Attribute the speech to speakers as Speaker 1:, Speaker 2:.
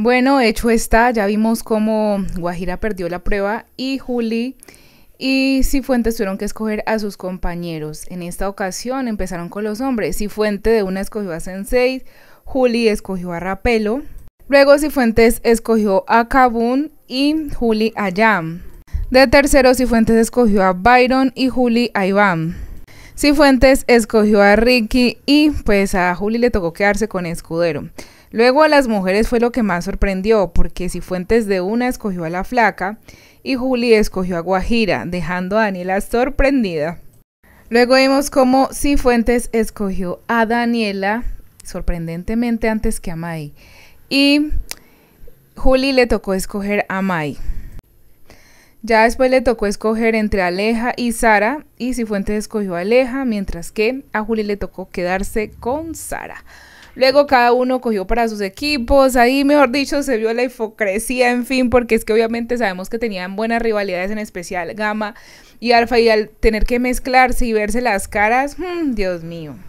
Speaker 1: Bueno, hecho está, ya vimos cómo Guajira perdió la prueba y Juli y Cifuentes tuvieron que escoger a sus compañeros. En esta ocasión empezaron con los hombres. Cifuente de una escogió a Sensei, Juli escogió a Rapelo, luego Cifuentes escogió a Kabun y Juli a Yam. De tercero Cifuentes escogió a Byron y Juli a Iván. Cifuentes escogió a Ricky y pues a Juli le tocó quedarse con Escudero. Luego a las mujeres fue lo que más sorprendió, porque Cifuentes de una escogió a la flaca y Juli escogió a Guajira, dejando a Daniela sorprendida. Luego vimos cómo Cifuentes escogió a Daniela, sorprendentemente antes que a Mai. Y Juli le tocó escoger a Mai. Ya después le tocó escoger entre Aleja y Sara y si Cifuentes escogió a Aleja, mientras que a Juli le tocó quedarse con Sara. Luego cada uno cogió para sus equipos, ahí mejor dicho se vio la hipocresía, en fin, porque es que obviamente sabemos que tenían buenas rivalidades, en especial Gama y Alfa, y al tener que mezclarse y verse las caras, mm, Dios mío.